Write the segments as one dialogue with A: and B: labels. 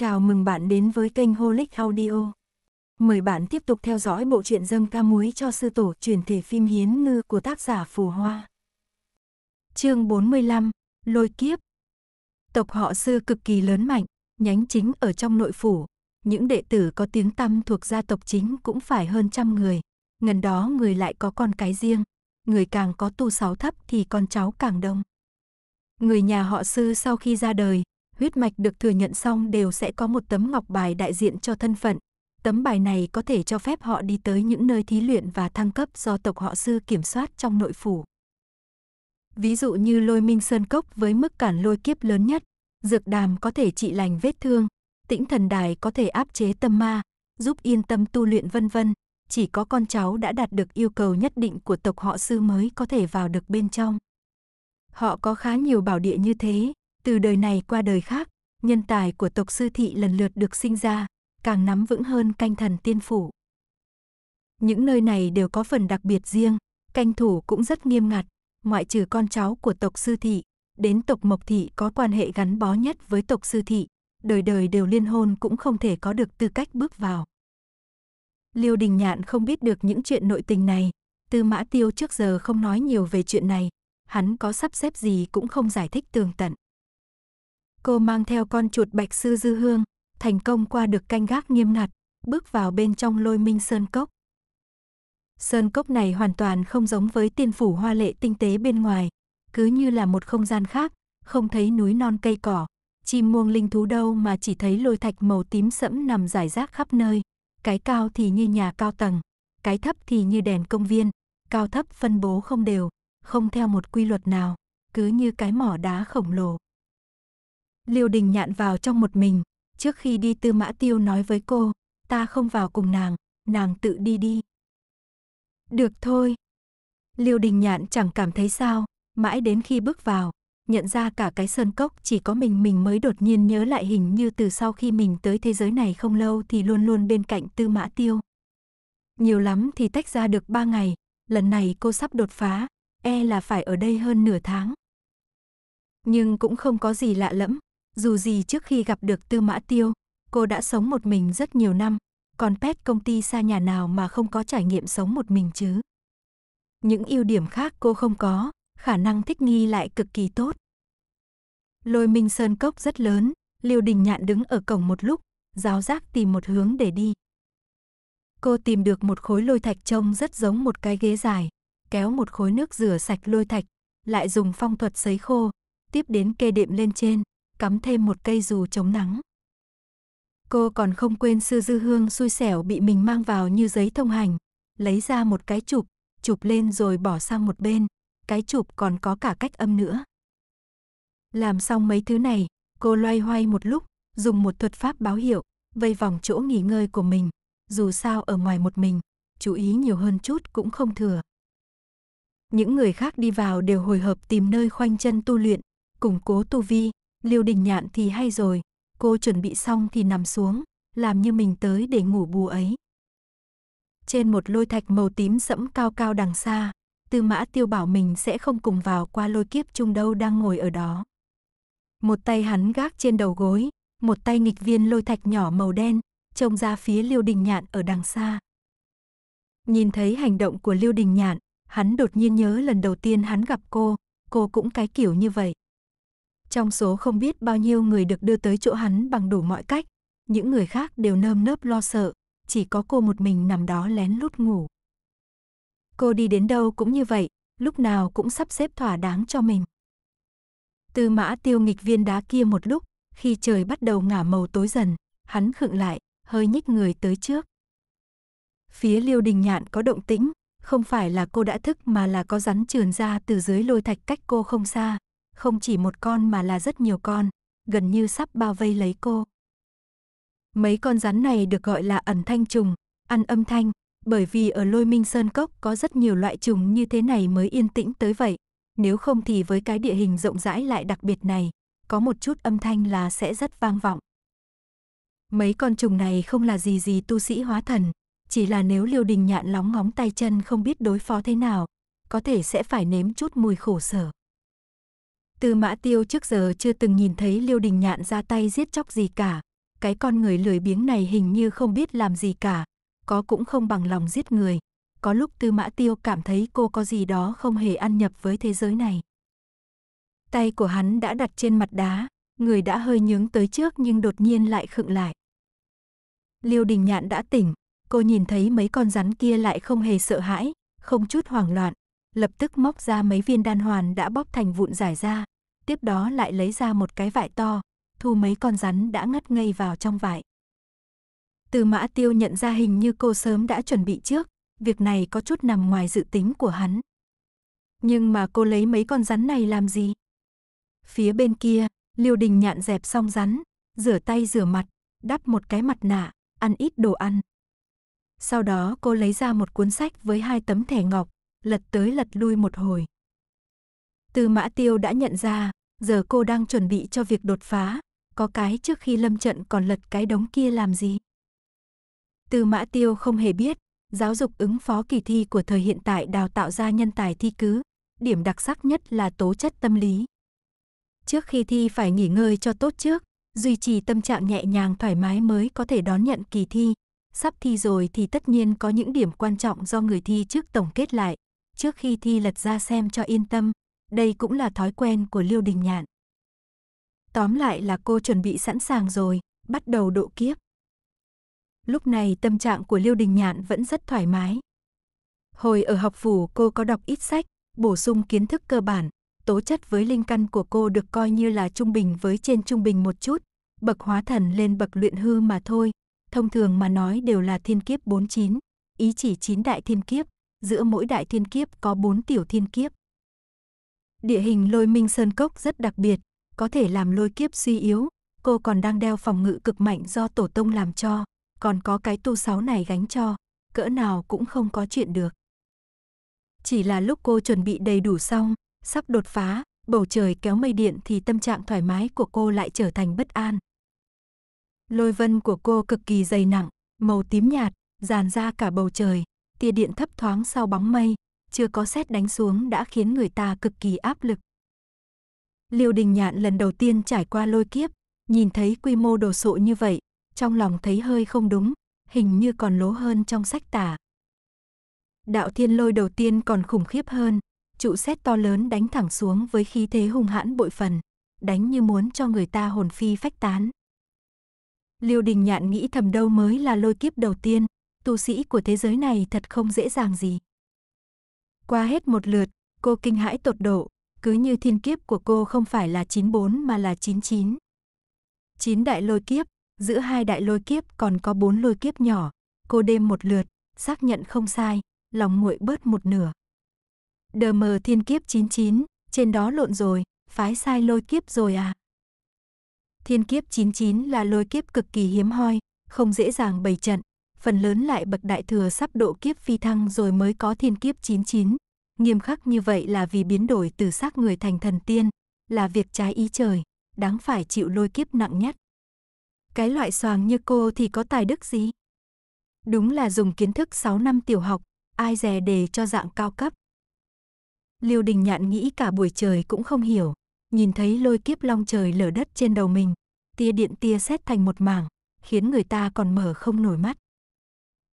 A: Chào mừng bạn đến với kênh Holic Audio. Mời bạn tiếp tục theo dõi bộ truyện dâm ca muối cho sư tổ truyền thể phim Hiến Ngư của tác giả Phù Hoa. Chương 45, Lôi Kiếp Tộc họ sư cực kỳ lớn mạnh, nhánh chính ở trong nội phủ. Những đệ tử có tiếng tăm thuộc gia tộc chính cũng phải hơn trăm người. Ngần đó người lại có con cái riêng. Người càng có tu sáu thấp thì con cháu càng đông. Người nhà họ sư sau khi ra đời, huyết mạch được thừa nhận xong đều sẽ có một tấm ngọc bài đại diện cho thân phận. Tấm bài này có thể cho phép họ đi tới những nơi thí luyện và thăng cấp do tộc họ sư kiểm soát trong nội phủ. Ví dụ như lôi minh sơn cốc với mức cản lôi kiếp lớn nhất, dược đàm có thể trị lành vết thương, tĩnh thần đài có thể áp chế tâm ma, giúp yên tâm tu luyện vân vân. Chỉ có con cháu đã đạt được yêu cầu nhất định của tộc họ sư mới có thể vào được bên trong. Họ có khá nhiều bảo địa như thế, từ đời này qua đời khác, nhân tài của tộc sư thị lần lượt được sinh ra, càng nắm vững hơn canh thần tiên phủ. Những nơi này đều có phần đặc biệt riêng, canh thủ cũng rất nghiêm ngặt, ngoại trừ con cháu của tộc sư thị, đến tộc mộc thị có quan hệ gắn bó nhất với tộc sư thị, đời đời đều liên hôn cũng không thể có được tư cách bước vào. Liêu Đình Nhạn không biết được những chuyện nội tình này, Tư Mã Tiêu trước giờ không nói nhiều về chuyện này, hắn có sắp xếp gì cũng không giải thích tường tận. Cô mang theo con chuột bạch sư dư hương, thành công qua được canh gác nghiêm ngặt, bước vào bên trong lôi minh sơn cốc. Sơn cốc này hoàn toàn không giống với tiên phủ hoa lệ tinh tế bên ngoài, cứ như là một không gian khác, không thấy núi non cây cỏ, chim muông linh thú đâu mà chỉ thấy lôi thạch màu tím sẫm nằm rải rác khắp nơi, cái cao thì như nhà cao tầng, cái thấp thì như đèn công viên, cao thấp phân bố không đều, không theo một quy luật nào, cứ như cái mỏ đá khổng lồ. Liêu Đình Nhạn vào trong một mình, trước khi đi Tư Mã Tiêu nói với cô, ta không vào cùng nàng, nàng tự đi đi. Được thôi. Liêu Đình Nhạn chẳng cảm thấy sao, mãi đến khi bước vào, nhận ra cả cái sơn cốc chỉ có mình mình mới đột nhiên nhớ lại hình như từ sau khi mình tới thế giới này không lâu thì luôn luôn bên cạnh Tư Mã Tiêu. Nhiều lắm thì tách ra được ba ngày, lần này cô sắp đột phá, e là phải ở đây hơn nửa tháng. Nhưng cũng không có gì lạ lẫm, dù gì trước khi gặp được Tư Mã Tiêu, cô đã sống một mình rất nhiều năm, còn pet công ty xa nhà nào mà không có trải nghiệm sống một mình chứ. Những ưu điểm khác cô không có, khả năng thích nghi lại cực kỳ tốt. Lôi Minh Sơn Cốc rất lớn, Liêu Đình Nhạn đứng ở cổng một lúc, giáo giác tìm một hướng để đi. Cô tìm được một khối lôi thạch trông rất giống một cái ghế dài, kéo một khối nước rửa sạch lôi thạch, lại dùng phong thuật sấy khô, tiếp đến kê đệm lên trên, cắm thêm một cây dù chống nắng. Cô còn không quên sư dư hương xui xẻo bị mình mang vào như giấy thông hành, lấy ra một cái chụp, chụp lên rồi bỏ sang một bên, cái chụp còn có cả cách âm nữa. Làm xong mấy thứ này, cô loay hoay một lúc, dùng một thuật pháp báo hiệu, vây vòng chỗ nghỉ ngơi của mình, dù sao ở ngoài một mình, chú ý nhiều hơn chút cũng không thừa. Những người khác đi vào đều hồi hộp tìm nơi khoanh chân tu luyện, củng cố tu vi, Liêu đình nhạn thì hay rồi, cô chuẩn bị xong thì nằm xuống, làm như mình tới để ngủ bù ấy. Trên một lôi thạch màu tím sẫm cao cao đằng xa, tư mã tiêu bảo mình sẽ không cùng vào qua lôi kiếp chung đâu đang ngồi ở đó. Một tay hắn gác trên đầu gối, một tay nghịch viên lôi thạch nhỏ màu đen, trông ra phía liêu đình nhạn ở đằng xa. Nhìn thấy hành động của liêu đình nhạn, hắn đột nhiên nhớ lần đầu tiên hắn gặp cô, cô cũng cái kiểu như vậy. Trong số không biết bao nhiêu người được đưa tới chỗ hắn bằng đủ mọi cách, những người khác đều nơm nớp lo sợ, chỉ có cô một mình nằm đó lén lút ngủ. Cô đi đến đâu cũng như vậy, lúc nào cũng sắp xếp thỏa đáng cho mình. Tư mã tiêu nghịch viên đá kia một lúc, khi trời bắt đầu ngả màu tối dần, hắn khựng lại, hơi nhích người tới trước. Phía liêu đình nhạn có động tĩnh, không phải là cô đã thức mà là có rắn trườn ra từ dưới lôi thạch cách cô không xa, không chỉ một con mà là rất nhiều con, gần như sắp bao vây lấy cô. Mấy con rắn này được gọi là ẩn thanh trùng, ăn âm thanh, bởi vì ở lôi minh sơn cốc có rất nhiều loại trùng như thế này mới yên tĩnh tới vậy. Nếu không thì với cái địa hình rộng rãi lại đặc biệt này, có một chút âm thanh là sẽ rất vang vọng. Mấy con trùng này không là gì gì tu sĩ hóa thần, chỉ là nếu liều đình nhạn lóng ngóng tay chân không biết đối phó thế nào, có thể sẽ phải nếm chút mùi khổ sở. Tư mã tiêu trước giờ chưa từng nhìn thấy Liêu Đình Nhạn ra tay giết chóc gì cả. Cái con người lười biếng này hình như không biết làm gì cả. Có cũng không bằng lòng giết người. Có lúc tư mã tiêu cảm thấy cô có gì đó không hề ăn nhập với thế giới này. Tay của hắn đã đặt trên mặt đá, người đã hơi nhướng tới trước nhưng đột nhiên lại khựng lại. Liêu Đình Nhạn đã tỉnh, cô nhìn thấy mấy con rắn kia lại không hề sợ hãi, không chút hoảng loạn, lập tức móc ra mấy viên đan hoàn đã bóp thành vụn giải ra, tiếp đó lại lấy ra một cái vải to, thu mấy con rắn đã ngắt ngây vào trong vải. Từ mã tiêu nhận ra hình như cô sớm đã chuẩn bị trước, việc này có chút nằm ngoài dự tính của hắn. Nhưng mà cô lấy mấy con rắn này làm gì? Phía bên kia, liêu đình nhạn dẹp xong rắn, rửa tay rửa mặt, đắp một cái mặt nạ, ăn ít đồ ăn. Sau đó cô lấy ra một cuốn sách với hai tấm thẻ ngọc, lật tới lật lui một hồi. Từ mã tiêu đã nhận ra, giờ cô đang chuẩn bị cho việc đột phá, có cái trước khi lâm trận còn lật cái đống kia làm gì. Từ mã tiêu không hề biết, giáo dục ứng phó kỳ thi của thời hiện tại đào tạo ra nhân tài thi cứ, điểm đặc sắc nhất là tố chất tâm lý. Trước khi thi phải nghỉ ngơi cho tốt trước, duy trì tâm trạng nhẹ nhàng thoải mái mới có thể đón nhận kỳ thi. Sắp thi rồi thì tất nhiên có những điểm quan trọng do người thi trước tổng kết lại, trước khi thi lật ra xem cho yên tâm đây cũng là thói quen của Liêu Đình Nhạn. Tóm lại là cô chuẩn bị sẵn sàng rồi, bắt đầu độ kiếp. Lúc này tâm trạng của Liêu Đình Nhạn vẫn rất thoải mái. Hồi ở học phủ cô có đọc ít sách, bổ sung kiến thức cơ bản, tố chất với linh căn của cô được coi như là trung bình với trên trung bình một chút, bậc hóa thần lên bậc luyện hư mà thôi, thông thường mà nói đều là thiên kiếp 49, ý chỉ 9 đại thiên kiếp, giữa mỗi đại thiên kiếp có 4 tiểu thiên kiếp. Địa hình lôi minh sơn cốc rất đặc biệt, có thể làm lôi kiếp suy yếu, cô còn đang đeo phòng ngự cực mạnh do tổ tông làm cho, còn có cái tu sáu này gánh cho, cỡ nào cũng không có chuyện được. Chỉ là lúc cô chuẩn bị đầy đủ xong, sắp đột phá, bầu trời kéo mây điện thì tâm trạng thoải mái của cô lại trở thành bất an. Lôi vân của cô cực kỳ dày nặng, màu tím nhạt, dàn ra cả bầu trời, tia điện thấp thoáng sau bóng mây, chưa có xét đánh xuống đã khiến người ta cực kỳ áp lực. Liêu Đình Nhạn lần đầu tiên trải qua lôi kiếp, nhìn thấy quy mô đồ sộ như vậy, trong lòng thấy hơi không đúng, hình như còn lố hơn trong sách tả. Đạo thiên lôi đầu tiên còn khủng khiếp hơn, trụ xét to lớn đánh thẳng xuống với khí thế hung hãn bội phần, đánh như muốn cho người ta hồn phi phách tán. Liêu Đình Nhạn nghĩ thầm đâu mới là lôi kiếp đầu tiên, tu sĩ của thế giới này thật không dễ dàng gì. Qua hết một lượt, cô kinh hãi tột độ, cứ như thiên kiếp của cô không phải là 94 mà là 99. Chín đại lôi kiếp, giữa hai đại lôi kiếp còn có bốn lôi kiếp nhỏ, cô đêm một lượt, xác nhận không sai, lòng nguội bớt một nửa. Đờ mờ thiên kiếp 99, trên đó lộn rồi, phái sai lôi kiếp rồi à? Thiên kiếp 99 là lôi kiếp cực kỳ hiếm hoi, không dễ dàng bày trận, phần lớn lại bậc đại thừa sắp độ kiếp phi thăng rồi mới có thiên kiếp 99. Nghiêm khắc như vậy là vì biến đổi từ xác người thành thần tiên, là việc trái ý trời, đáng phải chịu lôi kiếp nặng nhất. Cái loại xoàng như cô thì có tài đức gì? Đúng là dùng kiến thức 6 năm tiểu học, ai dè đề cho dạng cao cấp. Liêu đình nhạn nghĩ cả buổi trời cũng không hiểu, nhìn thấy lôi kiếp long trời lở đất trên đầu mình, tia điện tia xét thành một mảng, khiến người ta còn mở không nổi mắt.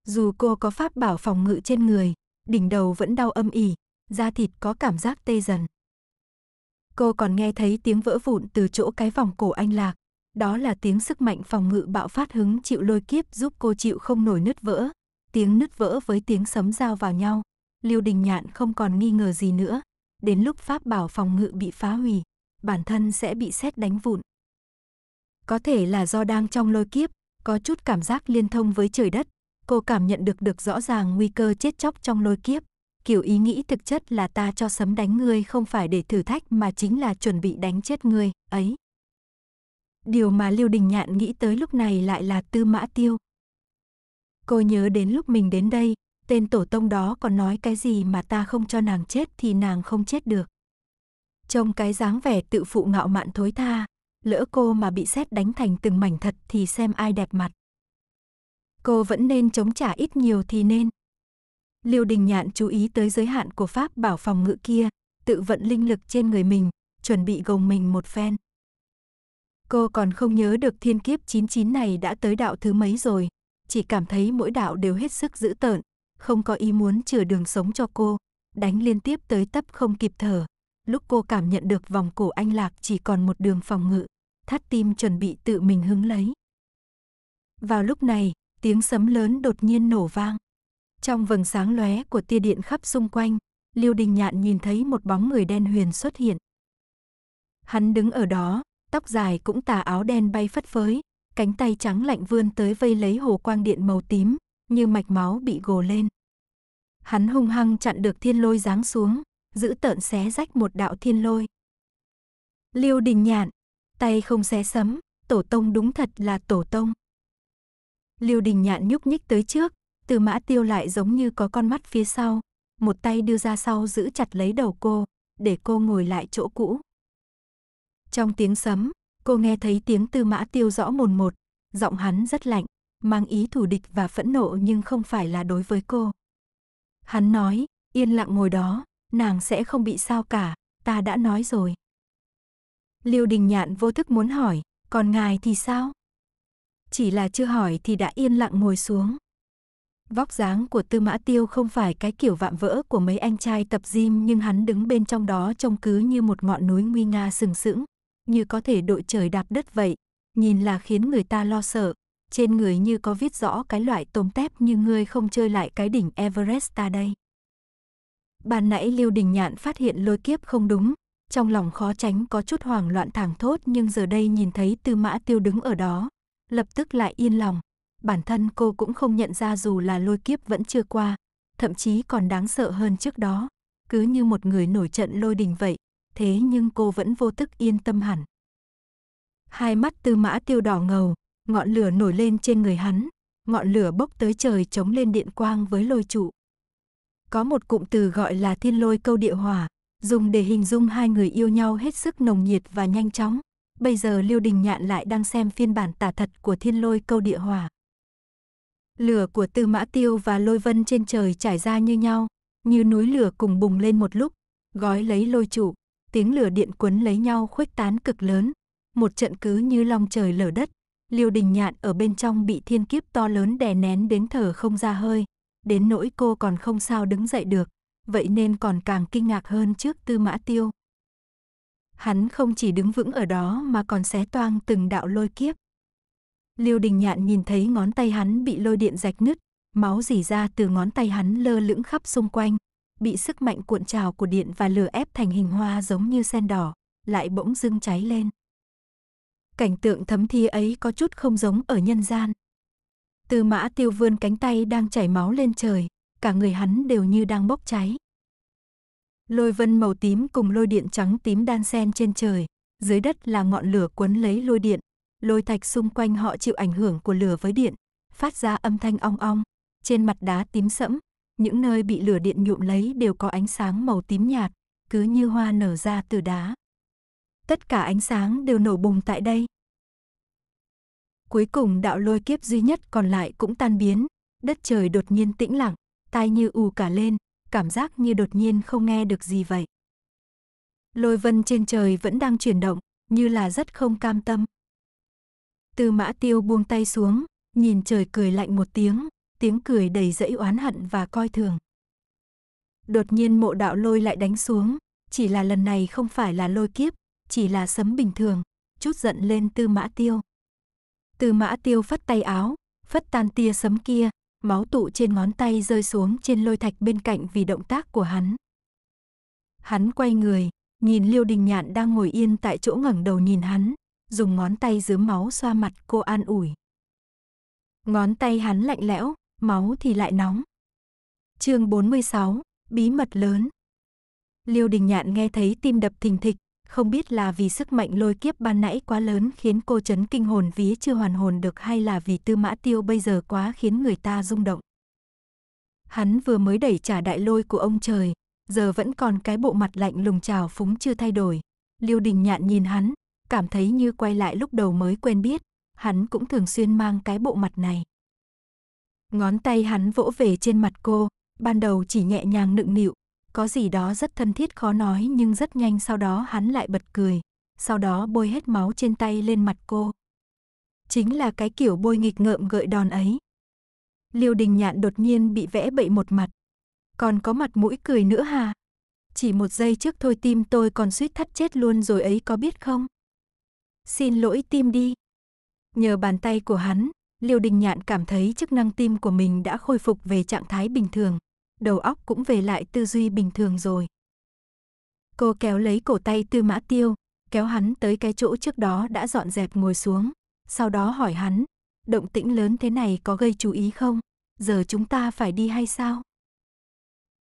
A: Dù cô có pháp bảo phòng ngự trên người, đỉnh đầu vẫn đau âm ỉ, da thịt có cảm giác tê dần. Cô còn nghe thấy tiếng vỡ vụn từ chỗ cái vòng cổ anh lạc, đó là tiếng sức mạnh phòng ngự bạo phát hứng chịu lôi kiếp giúp cô chịu không nổi nứt vỡ, tiếng nứt vỡ với tiếng sấm giao vào nhau. Liêu Đình Nhạn không còn nghi ngờ gì nữa, đến lúc pháp bảo phòng ngự bị phá hủy, bản thân sẽ bị xét đánh vụn. Có thể là do đang trong lôi kiếp, có chút cảm giác liên thông với trời đất, cô cảm nhận được được rõ ràng nguy cơ chết chóc trong lôi kiếp. Kiểu ý nghĩ thực chất là ta cho sấm đánh ngươi không phải để thử thách mà chính là chuẩn bị đánh chết ngươi, ấy. Điều mà liêu Đình Nhạn nghĩ tới lúc này lại là Tư Mã Tiêu. Cô nhớ đến lúc mình đến đây, tên tổ tông đó còn nói cái gì mà ta không cho nàng chết thì nàng không chết được. Trông cái dáng vẻ tự phụ ngạo mạn thối tha, lỡ cô mà bị sét đánh thành từng mảnh thật thì xem ai đẹp mặt cô vẫn nên chống trả ít nhiều thì nên. Liêu Đình Nhạn chú ý tới giới hạn của pháp bảo phòng ngự kia, tự vận linh lực trên người mình, chuẩn bị gồng mình một phen. Cô còn không nhớ được thiên kiếp 99 này đã tới đạo thứ mấy rồi, chỉ cảm thấy mỗi đạo đều hết sức dữ tợn, không có ý muốn chừa đường sống cho cô, đánh liên tiếp tới tấp không kịp thở. Lúc cô cảm nhận được vòng cổ anh lạc chỉ còn một đường phòng ngự, thắt tim chuẩn bị tự mình hứng lấy. Vào lúc này, tiếng sấm lớn đột nhiên nổ vang. Trong vầng sáng lóe của tia điện khắp xung quanh, Liêu Đình Nhạn nhìn thấy một bóng người đen huyền xuất hiện. Hắn đứng ở đó, tóc dài cũng tà áo đen bay phất phới, cánh tay trắng lạnh vươn tới vây lấy hồ quang điện màu tím, như mạch máu bị gồ lên. Hắn hung hăng chặn được thiên lôi giáng xuống, giữ tợn xé rách một đạo thiên lôi. Liêu Đình Nhạn, tay không xé sấm, tổ tông đúng thật là tổ tông. Liêu Đình Nhạn nhúc nhích tới trước, Từ Mã Tiêu lại giống như có con mắt phía sau, một tay đưa ra sau giữ chặt lấy đầu cô, để cô ngồi lại chỗ cũ. Trong tiếng sấm, cô nghe thấy tiếng Tư Mã Tiêu rõ mồn một, giọng hắn rất lạnh, mang ý thù địch và phẫn nộ nhưng không phải là đối với cô. Hắn nói, yên lặng ngồi đó, nàng sẽ không bị sao cả, ta đã nói rồi. Liêu Đình Nhạn vô thức muốn hỏi, còn ngài thì sao? chỉ là chưa hỏi thì đã yên lặng ngồi xuống. Vóc dáng của Tư Mã Tiêu không phải cái kiểu vạm vỡ của mấy anh trai tập gym nhưng hắn đứng bên trong đó trông cứ như một ngọn núi nguy nga sừng sững, như có thể đội trời đạp đất vậy, nhìn là khiến người ta lo sợ. Trên người như có viết rõ cái loại tôm tép như ngươi không chơi lại cái đỉnh Everest ta đây. Ban nãy Lưu Đình Nhạn phát hiện lôi kiếp không đúng, trong lòng khó tránh có chút hoảng loạn thảng thốt nhưng giờ đây nhìn thấy Tư Mã Tiêu đứng ở đó, lập tức lại yên lòng. Bản thân cô cũng không nhận ra dù là lôi kiếp vẫn chưa qua, thậm chí còn đáng sợ hơn trước đó. Cứ như một người nổi trận lôi đình vậy, thế nhưng cô vẫn vô tức yên tâm hẳn. Hai mắt tư mã tiêu đỏ ngầu, ngọn lửa nổi lên trên người hắn, ngọn lửa bốc tới trời chống lên điện quang với lôi trụ. Có một cụm từ gọi là thiên lôi câu địa hỏa, dùng để hình dung hai người yêu nhau hết sức nồng nhiệt và nhanh chóng, Bây giờ Liêu Đình Nhạn lại đang xem phiên bản tả thật của thiên lôi câu địa hỏa. Lửa của Tư Mã Tiêu và lôi vân trên trời trải ra như nhau, như núi lửa cùng bùng lên một lúc, gói lấy lôi trụ, tiếng lửa điện quấn lấy nhau khuếch tán cực lớn, một trận cứ như long trời lở đất, Liêu Đình Nhạn ở bên trong bị thiên kiếp to lớn đè nén đến thở không ra hơi, đến nỗi cô còn không sao đứng dậy được, vậy nên còn càng kinh ngạc hơn trước Tư Mã Tiêu. Hắn không chỉ đứng vững ở đó mà còn xé toang từng đạo lôi kiếp. Liêu Đình Nhạn nhìn thấy ngón tay hắn bị lôi điện rạch nứt, máu rỉ ra từ ngón tay hắn lơ lững khắp xung quanh, bị sức mạnh cuộn trào của điện và lửa ép thành hình hoa giống như sen đỏ, lại bỗng dưng cháy lên. Cảnh tượng thấm thi ấy có chút không giống ở nhân gian. Từ mã tiêu vươn cánh tay đang chảy máu lên trời, cả người hắn đều như đang bốc cháy. Lôi vân màu tím cùng lôi điện trắng tím đan xen trên trời, dưới đất là ngọn lửa cuốn lấy lôi điện, lôi thạch xung quanh họ chịu ảnh hưởng của lửa với điện, phát ra âm thanh ong ong, trên mặt đá tím sẫm, những nơi bị lửa điện nhuộm lấy đều có ánh sáng màu tím nhạt, cứ như hoa nở ra từ đá. Tất cả ánh sáng đều nổ bùng tại đây. Cuối cùng đạo lôi kiếp duy nhất còn lại cũng tan biến, đất trời đột nhiên tĩnh lặng, tai như ù cả lên, cảm giác như đột nhiên không nghe được gì vậy. Lôi vân trên trời vẫn đang chuyển động, như là rất không cam tâm. Tư mã tiêu buông tay xuống, nhìn trời cười lạnh một tiếng, tiếng cười đầy dẫy oán hận và coi thường. Đột nhiên mộ đạo lôi lại đánh xuống, chỉ là lần này không phải là lôi kiếp, chỉ là sấm bình thường, chút giận lên tư mã tiêu. Tư mã tiêu phất tay áo, phất tan tia sấm kia, máu tụ trên ngón tay rơi xuống trên lôi thạch bên cạnh vì động tác của hắn. Hắn quay người, nhìn Liêu Đình Nhạn đang ngồi yên tại chỗ ngẩng đầu nhìn hắn, dùng ngón tay dướm máu xoa mặt cô an ủi. Ngón tay hắn lạnh lẽo, máu thì lại nóng. Chương 46, bí mật lớn. Liêu Đình Nhạn nghe thấy tim đập thình thịch, không biết là vì sức mạnh lôi kiếp ban nãy quá lớn khiến cô chấn kinh hồn vía chưa hoàn hồn được hay là vì tư mã tiêu bây giờ quá khiến người ta rung động. Hắn vừa mới đẩy trả đại lôi của ông trời, giờ vẫn còn cái bộ mặt lạnh lùng trào phúng chưa thay đổi. Liêu đình nhạn nhìn hắn, cảm thấy như quay lại lúc đầu mới quen biết, hắn cũng thường xuyên mang cái bộ mặt này. Ngón tay hắn vỗ về trên mặt cô, ban đầu chỉ nhẹ nhàng nựng nịu, có gì đó rất thân thiết khó nói nhưng rất nhanh sau đó hắn lại bật cười, sau đó bôi hết máu trên tay lên mặt cô. Chính là cái kiểu bôi nghịch ngợm gợi đòn ấy. Liêu đình nhạn đột nhiên bị vẽ bậy một mặt. Còn có mặt mũi cười nữa hà? Chỉ một giây trước thôi tim tôi còn suýt thắt chết luôn rồi ấy có biết không? Xin lỗi tim đi. Nhờ bàn tay của hắn, Liêu Đình Nhạn cảm thấy chức năng tim của mình đã khôi phục về trạng thái bình thường đầu óc cũng về lại tư duy bình thường rồi. Cô kéo lấy cổ tay Tư Mã Tiêu, kéo hắn tới cái chỗ trước đó đã dọn dẹp ngồi xuống, sau đó hỏi hắn, động tĩnh lớn thế này có gây chú ý không? Giờ chúng ta phải đi hay sao?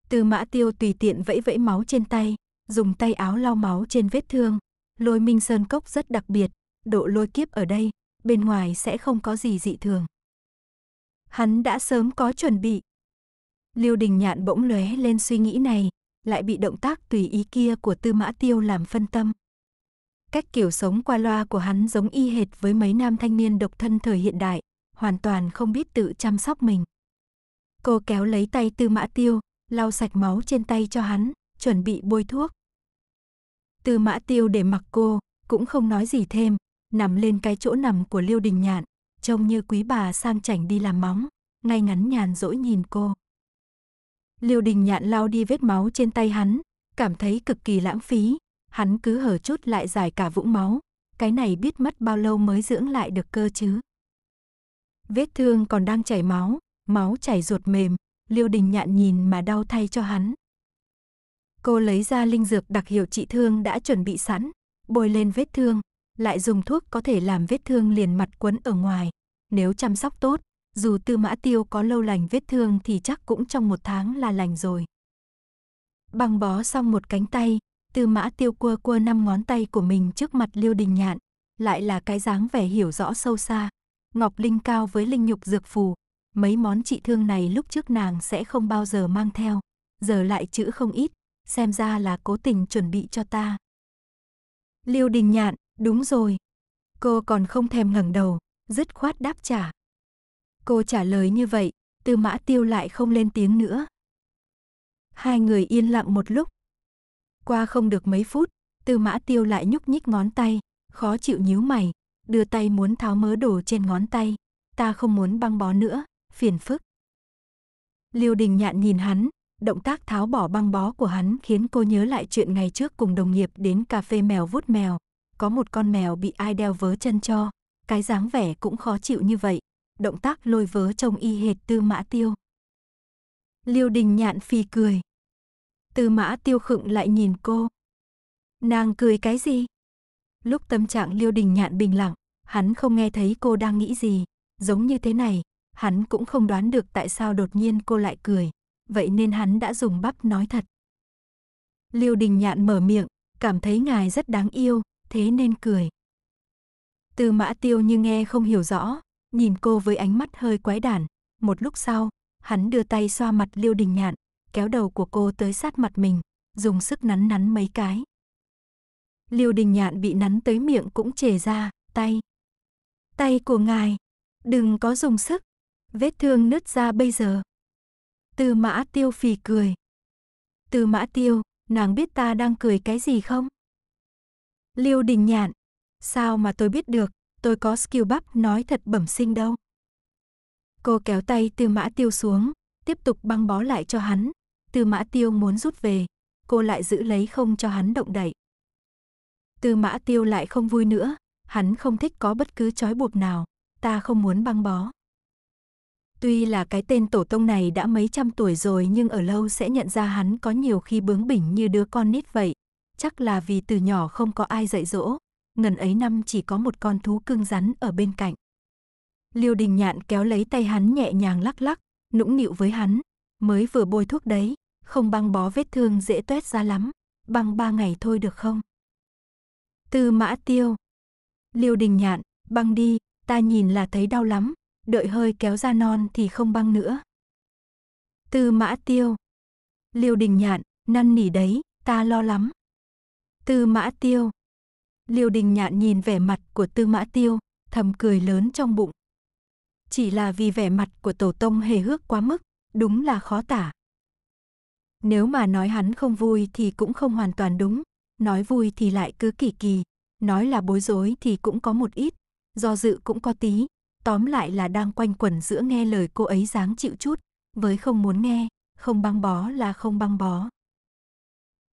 A: Tư Mã Tiêu tùy tiện vẫy vẫy máu trên tay, dùng tay áo lau máu trên vết thương. Lôi Minh Sơn Cốc rất đặc biệt, độ lôi kiếp ở đây, bên ngoài sẽ không có gì dị thường. Hắn đã sớm có chuẩn bị, Liêu Đình Nhạn bỗng lóe lên suy nghĩ này, lại bị động tác tùy ý kia của Tư Mã Tiêu làm phân tâm. Cách kiểu sống qua loa của hắn giống y hệt với mấy nam thanh niên độc thân thời hiện đại, hoàn toàn không biết tự chăm sóc mình. Cô kéo lấy tay Tư Mã Tiêu, lau sạch máu trên tay cho hắn, chuẩn bị bôi thuốc. Tư Mã Tiêu để mặc cô, cũng không nói gì thêm, nằm lên cái chỗ nằm của Liêu Đình Nhạn, trông như quý bà sang chảnh đi làm móng, ngay ngắn nhàn dỗi nhìn cô. Liêu Đình Nhạn lao đi vết máu trên tay hắn, cảm thấy cực kỳ lãng phí, hắn cứ hở chút lại giải cả vũng máu, cái này biết mất bao lâu mới dưỡng lại được cơ chứ. Vết thương còn đang chảy máu, máu chảy ruột mềm, Liêu Đình Nhạn nhìn mà đau thay cho hắn. Cô lấy ra linh dược đặc hiệu trị thương đã chuẩn bị sẵn, bôi lên vết thương, lại dùng thuốc có thể làm vết thương liền mặt quấn ở ngoài, nếu chăm sóc tốt, dù tư mã tiêu có lâu lành vết thương thì chắc cũng trong một tháng là lành rồi. Băng bó xong một cánh tay, tư mã tiêu cua cua năm ngón tay của mình trước mặt liêu đình nhạn, lại là cái dáng vẻ hiểu rõ sâu xa. Ngọc Linh cao với linh nhục dược phù, mấy món trị thương này lúc trước nàng sẽ không bao giờ mang theo, giờ lại chữ không ít, xem ra là cố tình chuẩn bị cho ta. Liêu đình nhạn, đúng rồi. Cô còn không thèm ngẩng đầu, dứt khoát đáp trả. Cô trả lời như vậy, Tư Mã Tiêu lại không lên tiếng nữa. Hai người yên lặng một lúc. Qua không được mấy phút, Tư Mã Tiêu lại nhúc nhích ngón tay, khó chịu nhíu mày, đưa tay muốn tháo mớ đồ trên ngón tay. Ta không muốn băng bó nữa, phiền phức. Liêu Đình Nhạn nhìn hắn, động tác tháo bỏ băng bó của hắn khiến cô nhớ lại chuyện ngày trước cùng đồng nghiệp đến cà phê mèo vuốt mèo. Có một con mèo bị ai đeo vớ chân cho, cái dáng vẻ cũng khó chịu như vậy động tác lôi vớ trông y hệt tư mã tiêu. Liêu đình nhạn phi cười. Tư mã tiêu khựng lại nhìn cô. Nàng cười cái gì? Lúc tâm trạng liêu đình nhạn bình lặng, hắn không nghe thấy cô đang nghĩ gì. Giống như thế này, hắn cũng không đoán được tại sao đột nhiên cô lại cười. Vậy nên hắn đã dùng bắp nói thật. Liêu đình nhạn mở miệng, cảm thấy ngài rất đáng yêu, thế nên cười. Tư mã tiêu như nghe không hiểu rõ, nhìn cô với ánh mắt hơi quái đản. Một lúc sau, hắn đưa tay xoa mặt Liêu Đình Nhạn, kéo đầu của cô tới sát mặt mình, dùng sức nắn nắn mấy cái. Liêu Đình Nhạn bị nắn tới miệng cũng chề ra, tay. Tay của ngài, đừng có dùng sức, vết thương nứt ra bây giờ. Tư mã tiêu phì cười. Tư mã tiêu, nàng biết ta đang cười cái gì không? Liêu Đình Nhạn, sao mà tôi biết được? tôi có skill bắp nói thật bẩm sinh đâu. Cô kéo tay Tư Mã Tiêu xuống, tiếp tục băng bó lại cho hắn. Tư Mã Tiêu muốn rút về, cô lại giữ lấy không cho hắn động đậy. Tư Mã Tiêu lại không vui nữa, hắn không thích có bất cứ trói buộc nào, ta không muốn băng bó. Tuy là cái tên tổ tông này đã mấy trăm tuổi rồi nhưng ở lâu sẽ nhận ra hắn có nhiều khi bướng bỉnh như đứa con nít vậy, chắc là vì từ nhỏ không có ai dạy dỗ ngần ấy năm chỉ có một con thú cưng rắn ở bên cạnh. Liêu đình nhạn kéo lấy tay hắn nhẹ nhàng lắc lắc, nũng nịu với hắn, mới vừa bôi thuốc đấy, không băng bó vết thương dễ tuét ra lắm, băng ba ngày thôi được không? Tư mã tiêu. Liêu đình nhạn, băng đi, ta nhìn là thấy đau lắm, đợi hơi kéo ra non thì không băng nữa. Tư mã tiêu. Liêu đình nhạn, năn nỉ đấy, ta lo lắm. Tư mã tiêu. Liêu đình nhạn nhìn vẻ mặt của tư mã tiêu, thầm cười lớn trong bụng. Chỉ là vì vẻ mặt của tổ tông hề hước quá mức, đúng là khó tả. Nếu mà nói hắn không vui thì cũng không hoàn toàn đúng, nói vui thì lại cứ kỳ kỳ, nói là bối rối thì cũng có một ít, do dự cũng có tí, tóm lại là đang quanh quẩn giữa nghe lời cô ấy dáng chịu chút, với không muốn nghe, không băng bó là không băng bó.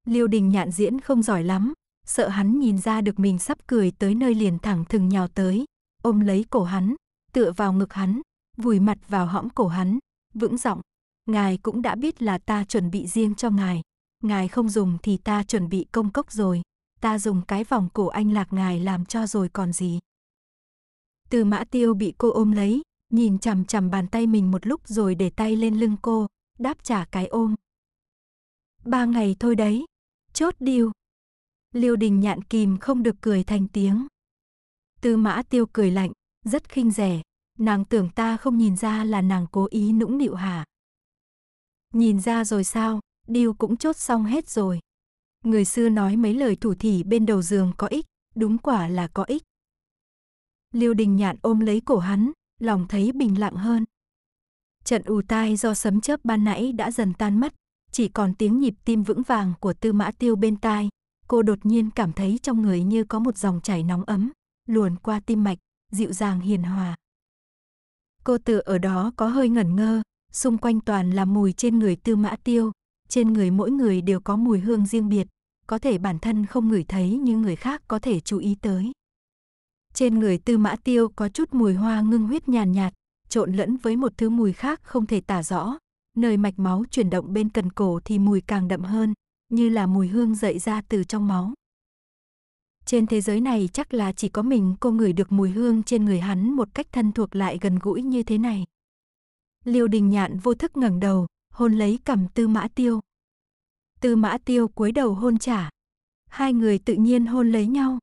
A: Liêu đình nhạn diễn không giỏi lắm, sợ hắn nhìn ra được mình sắp cười tới nơi liền thẳng thừng nhào tới, ôm lấy cổ hắn, tựa vào ngực hắn, vùi mặt vào hõm cổ hắn, vững giọng, ngài cũng đã biết là ta chuẩn bị riêng cho ngài, ngài không dùng thì ta chuẩn bị công cốc rồi, ta dùng cái vòng cổ anh lạc ngài làm cho rồi còn gì. Từ mã tiêu bị cô ôm lấy, nhìn chằm chằm bàn tay mình một lúc rồi để tay lên lưng cô, đáp trả cái ôm. Ba ngày thôi đấy, chốt điêu. Liêu đình nhạn kìm không được cười thành tiếng. Tư mã tiêu cười lạnh, rất khinh rẻ, nàng tưởng ta không nhìn ra là nàng cố ý nũng nịu hả. Nhìn ra rồi sao, Điều cũng chốt xong hết rồi. Người xưa nói mấy lời thủ thỉ bên đầu giường có ích, đúng quả là có ích. Liêu đình nhạn ôm lấy cổ hắn, lòng thấy bình lặng hơn. Trận ù tai do sấm chớp ban nãy đã dần tan mất, chỉ còn tiếng nhịp tim vững vàng của tư mã tiêu bên tai, Cô đột nhiên cảm thấy trong người như có một dòng chảy nóng ấm, luồn qua tim mạch, dịu dàng hiền hòa. Cô tự ở đó có hơi ngẩn ngơ, xung quanh toàn là mùi trên người tư mã tiêu, trên người mỗi người đều có mùi hương riêng biệt, có thể bản thân không ngửi thấy nhưng người khác có thể chú ý tới. Trên người tư mã tiêu có chút mùi hoa ngưng huyết nhàn nhạt, nhạt, trộn lẫn với một thứ mùi khác không thể tả rõ, nơi mạch máu chuyển động bên cần cổ thì mùi càng đậm hơn, như là mùi hương dậy ra từ trong máu. Trên thế giới này chắc là chỉ có mình cô ngửi được mùi hương trên người hắn một cách thân thuộc lại gần gũi như thế này. Liêu đình nhạn vô thức ngẩng đầu, hôn lấy cầm tư mã tiêu. Tư mã tiêu cúi đầu hôn trả. Hai người tự nhiên hôn lấy nhau.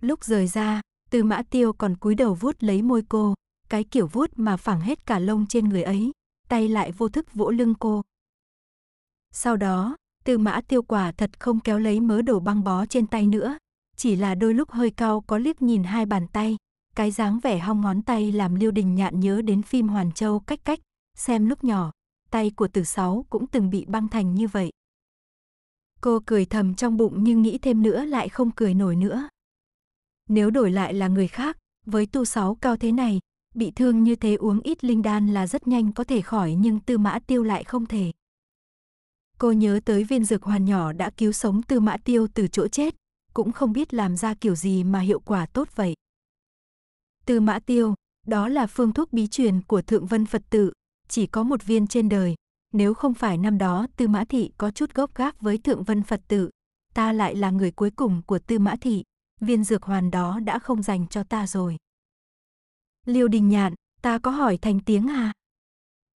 A: Lúc rời ra, tư mã tiêu còn cúi đầu vuốt lấy môi cô, cái kiểu vuốt mà phẳng hết cả lông trên người ấy, tay lại vô thức vỗ lưng cô. Sau đó, Tư mã tiêu quả thật không kéo lấy mớ đồ băng bó trên tay nữa, chỉ là đôi lúc hơi cao có liếc nhìn hai bàn tay, cái dáng vẻ hong ngón tay làm Liêu Đình Nhạn nhớ đến phim Hoàn Châu cách cách, xem lúc nhỏ, tay của Tử Sáu cũng từng bị băng thành như vậy. Cô cười thầm trong bụng nhưng nghĩ thêm nữa lại không cười nổi nữa. Nếu đổi lại là người khác, với tu sáu cao thế này, bị thương như thế uống ít linh đan là rất nhanh có thể khỏi nhưng tư mã tiêu lại không thể. Cô nhớ tới viên dược hoàn nhỏ đã cứu sống Tư Mã Tiêu từ chỗ chết, cũng không biết làm ra kiểu gì mà hiệu quả tốt vậy. Tư Mã Tiêu, đó là phương thuốc bí truyền của Thượng Vân Phật tự, chỉ có một viên trên đời. Nếu không phải năm đó Tư Mã Thị có chút gốc gác với Thượng Vân Phật tự, ta lại là người cuối cùng của Tư Mã Thị, viên dược hoàn đó đã không dành cho ta rồi. Liêu Đình Nhạn, ta có hỏi thành tiếng à?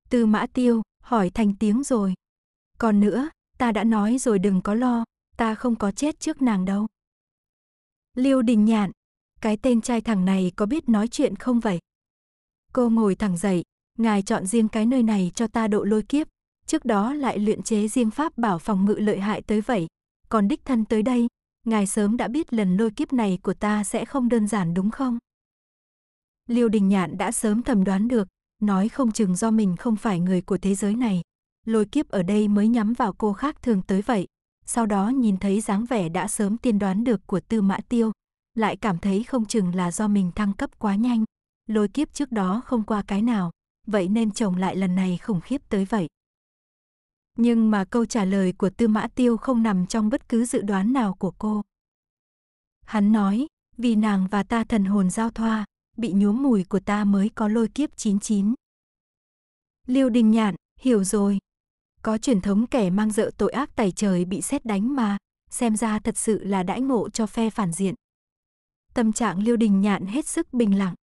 A: Tư Mã Tiêu, hỏi thành tiếng rồi. Còn nữa, ta đã nói rồi đừng có lo, ta không có chết trước nàng đâu. Liêu Đình Nhạn, cái tên trai thẳng này có biết nói chuyện không vậy? Cô ngồi thẳng dậy, ngài chọn riêng cái nơi này cho ta độ lôi kiếp, trước đó lại luyện chế riêng pháp bảo phòng ngự lợi hại tới vậy, còn đích thân tới đây, ngài sớm đã biết lần lôi kiếp này của ta sẽ không đơn giản đúng không? Liêu Đình Nhạn đã sớm thầm đoán được, nói không chừng do mình không phải người của thế giới này lôi kiếp ở đây mới nhắm vào cô khác thường tới vậy. Sau đó nhìn thấy dáng vẻ đã sớm tiên đoán được của Tư Mã Tiêu, lại cảm thấy không chừng là do mình thăng cấp quá nhanh. Lôi kiếp trước đó không qua cái nào, vậy nên chồng lại lần này khủng khiếp tới vậy. Nhưng mà câu trả lời của Tư Mã Tiêu không nằm trong bất cứ dự đoán nào của cô. Hắn nói, vì nàng và ta thần hồn giao thoa, bị nhuốm mùi của ta mới có lôi kiếp 99. Liêu Đình Nhạn, hiểu rồi, có truyền thống kẻ mang dợ tội ác tày trời bị xét đánh mà, xem ra thật sự là đãi ngộ cho phe phản diện. Tâm trạng Liêu Đình Nhạn hết sức bình lặng.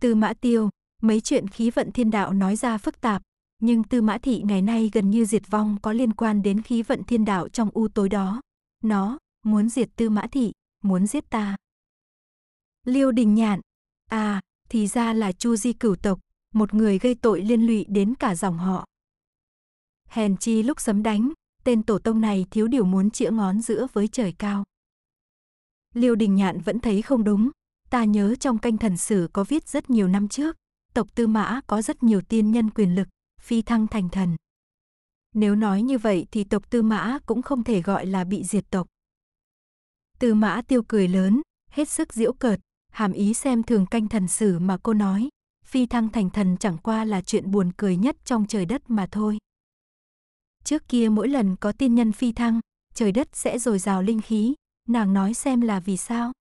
A: Tư Mã Tiêu, mấy chuyện khí vận thiên đạo nói ra phức tạp, nhưng Tư Mã Thị ngày nay gần như diệt vong có liên quan đến khí vận thiên đạo trong u tối đó. Nó, muốn diệt Tư Mã Thị, muốn giết ta. Liêu Đình Nhạn, à, thì ra là Chu Di cửu tộc, một người gây tội liên lụy đến cả dòng họ. Hèn chi lúc sấm đánh, tên tổ tông này thiếu điều muốn chĩa ngón giữa với trời cao. Liêu Đình Nhạn vẫn thấy không đúng, ta nhớ trong canh thần sử có viết rất nhiều năm trước, tộc Tư Mã có rất nhiều tiên nhân quyền lực, phi thăng thành thần. Nếu nói như vậy thì tộc Tư Mã cũng không thể gọi là bị diệt tộc. Tư Mã tiêu cười lớn, hết sức diễu cợt, hàm ý xem thường canh thần sử mà cô nói, phi thăng thành thần chẳng qua là chuyện buồn cười nhất trong trời đất mà thôi. Trước kia mỗi lần có tiên nhân phi thăng, trời đất sẽ dồi dào linh khí, nàng nói xem là vì sao.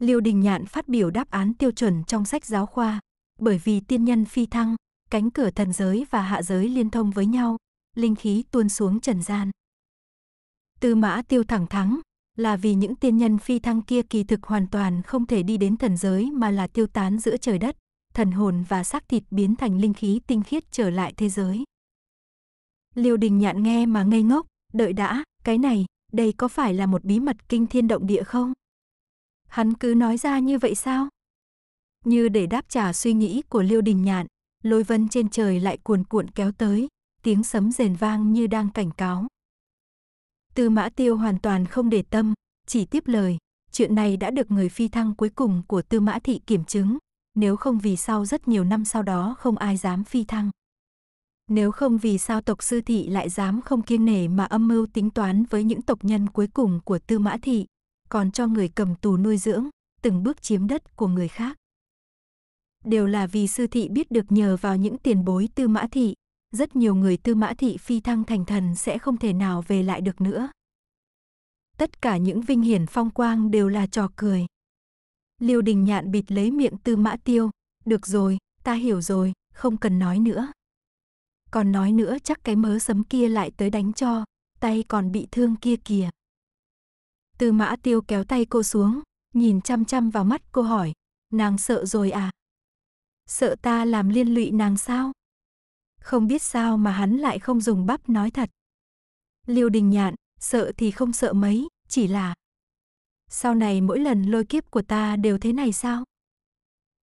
A: Liêu Đình Nhạn phát biểu đáp án tiêu chuẩn trong sách giáo khoa, bởi vì tiên nhân phi thăng, cánh cửa thần giới và hạ giới liên thông với nhau, linh khí tuôn xuống trần gian. Tư mã tiêu thẳng thắng, là vì những tiên nhân phi thăng kia kỳ thực hoàn toàn không thể đi đến thần giới mà là tiêu tán giữa trời đất, thần hồn và xác thịt biến thành linh khí tinh khiết trở lại thế giới. Liêu Đình Nhạn nghe mà ngây ngốc, đợi đã, cái này, đây có phải là một bí mật kinh thiên động địa không? Hắn cứ nói ra như vậy sao? Như để đáp trả suy nghĩ của Liêu Đình Nhạn, lôi vân trên trời lại cuồn cuộn kéo tới, tiếng sấm rền vang như đang cảnh cáo. Tư mã tiêu hoàn toàn không để tâm, chỉ tiếp lời, chuyện này đã được người phi thăng cuối cùng của tư mã thị kiểm chứng, nếu không vì sao rất nhiều năm sau đó không ai dám phi thăng. Nếu không vì sao tộc sư thị lại dám không kiêng nể mà âm mưu tính toán với những tộc nhân cuối cùng của tư mã thị, còn cho người cầm tù nuôi dưỡng, từng bước chiếm đất của người khác. Đều là vì sư thị biết được nhờ vào những tiền bối tư mã thị, rất nhiều người tư mã thị phi thăng thành thần sẽ không thể nào về lại được nữa. Tất cả những vinh hiển phong quang đều là trò cười. Liêu đình nhạn bịt lấy miệng tư mã tiêu, được rồi, ta hiểu rồi, không cần nói nữa còn nói nữa chắc cái mớ sấm kia lại tới đánh cho, tay còn bị thương kia kìa. Tư mã tiêu kéo tay cô xuống, nhìn chăm chăm vào mắt cô hỏi, nàng sợ rồi à? Sợ ta làm liên lụy nàng sao? Không biết sao mà hắn lại không dùng bắp nói thật. Liêu đình nhạn, sợ thì không sợ mấy, chỉ là... Sau này mỗi lần lôi kiếp của ta đều thế này sao?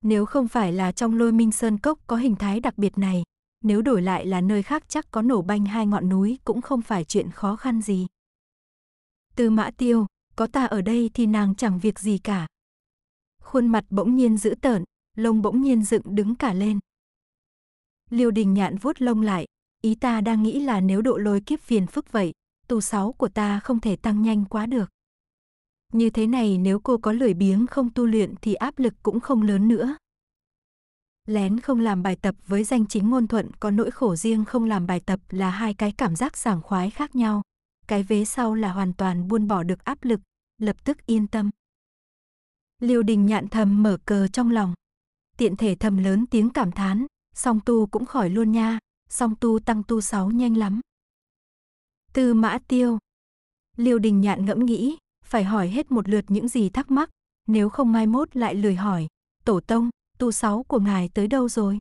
A: Nếu không phải là trong lôi minh sơn cốc có hình thái đặc biệt này, nếu đổi lại là nơi khác chắc có nổ banh hai ngọn núi cũng không phải chuyện khó khăn gì. Tư mã tiêu, có ta ở đây thì nàng chẳng việc gì cả. Khuôn mặt bỗng nhiên dữ tợn, lông bỗng nhiên dựng đứng cả lên. Liêu đình nhạn vuốt lông lại, ý ta đang nghĩ là nếu độ lôi kiếp phiền phức vậy, tù sáu của ta không thể tăng nhanh quá được. Như thế này nếu cô có lười biếng không tu luyện thì áp lực cũng không lớn nữa. Lén không làm bài tập với danh chính ngôn thuận có nỗi khổ riêng không làm bài tập là hai cái cảm giác sảng khoái khác nhau. Cái vế sau là hoàn toàn buôn bỏ được áp lực, lập tức yên tâm. Liêu đình nhạn thầm mở cờ trong lòng. Tiện thể thầm lớn tiếng cảm thán, song tu cũng khỏi luôn nha, song tu tăng tu sáu nhanh lắm. Tư mã tiêu. Liêu đình nhạn ngẫm nghĩ, phải hỏi hết một lượt những gì thắc mắc, nếu không mai mốt lại lười hỏi, tổ tông, tu sáu của ngài tới đâu rồi?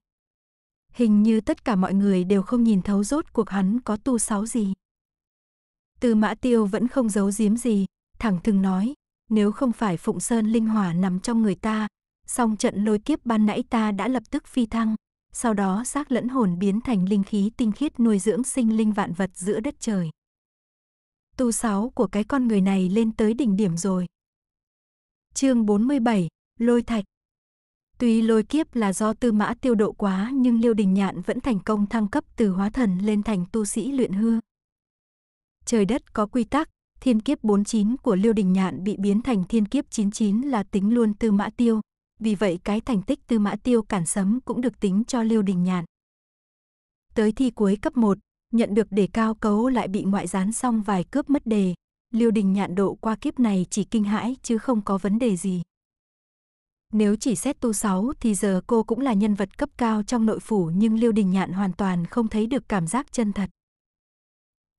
A: Hình như tất cả mọi người đều không nhìn thấu rốt cuộc hắn có tu sáu gì. Từ mã tiêu vẫn không giấu giếm gì, thẳng thừng nói, nếu không phải Phụng Sơn Linh Hỏa nằm trong người ta, song trận lôi kiếp ban nãy ta đã lập tức phi thăng, sau đó xác lẫn hồn biến thành linh khí tinh khiết nuôi dưỡng sinh linh vạn vật giữa đất trời. Tu sáu của cái con người này lên tới đỉnh điểm rồi. Chương 47, Lôi Thạch Tuy lôi kiếp là do tư mã tiêu độ quá nhưng Liêu Đình Nhạn vẫn thành công thăng cấp từ hóa thần lên thành tu sĩ luyện hư. Trời đất có quy tắc, thiên kiếp 49 của Liêu Đình Nhạn bị biến thành thiên kiếp 99 là tính luôn tư mã tiêu. Vì vậy cái thành tích tư mã tiêu cản sấm cũng được tính cho Liêu Đình Nhạn. Tới thi cuối cấp 1, nhận được đề cao cấu lại bị ngoại gián xong vài cướp mất đề. Liêu Đình Nhạn độ qua kiếp này chỉ kinh hãi chứ không có vấn đề gì. Nếu chỉ xét tu sáu thì giờ cô cũng là nhân vật cấp cao trong nội phủ nhưng Liêu Đình Nhạn hoàn toàn không thấy được cảm giác chân thật.